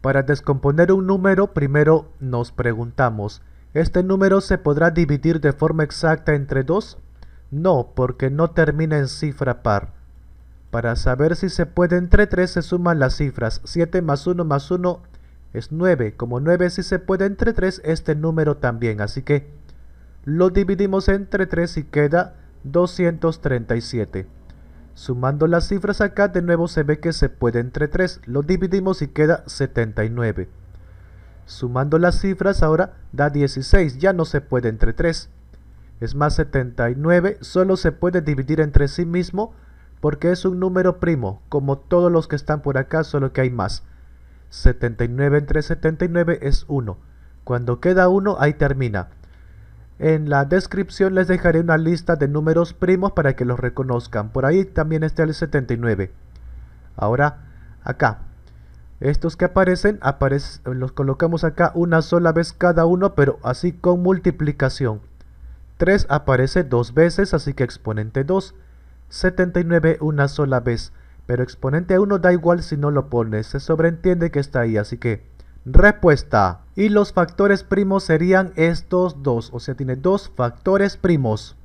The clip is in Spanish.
Para descomponer un número, primero nos preguntamos, ¿este número se podrá dividir de forma exacta entre 2? No, porque no termina en cifra par. Para saber si se puede entre 3 se suman las cifras 7 más 1 más 1 es 9. Como 9 si se puede entre 3 este número también. Así que lo dividimos entre 3 y queda 237. Sumando las cifras acá de nuevo se ve que se puede entre 3, lo dividimos y queda 79. Sumando las cifras ahora da 16, ya no se puede entre 3. Es más 79, solo se puede dividir entre sí mismo porque es un número primo, como todos los que están por acá, solo que hay más. 79 entre 79 es 1. Cuando queda 1, ahí termina. En la descripción les dejaré una lista de números primos para que los reconozcan. Por ahí también está el 79. Ahora, acá. Estos que aparecen, los colocamos acá una sola vez cada uno, pero así con multiplicación. 3 aparece dos veces, así que exponente 2. 79 una sola vez, pero exponente 1 da igual si no lo pones, se sobreentiende que está ahí, así que Respuesta. Y los factores primos serían estos dos. O sea, tiene dos factores primos.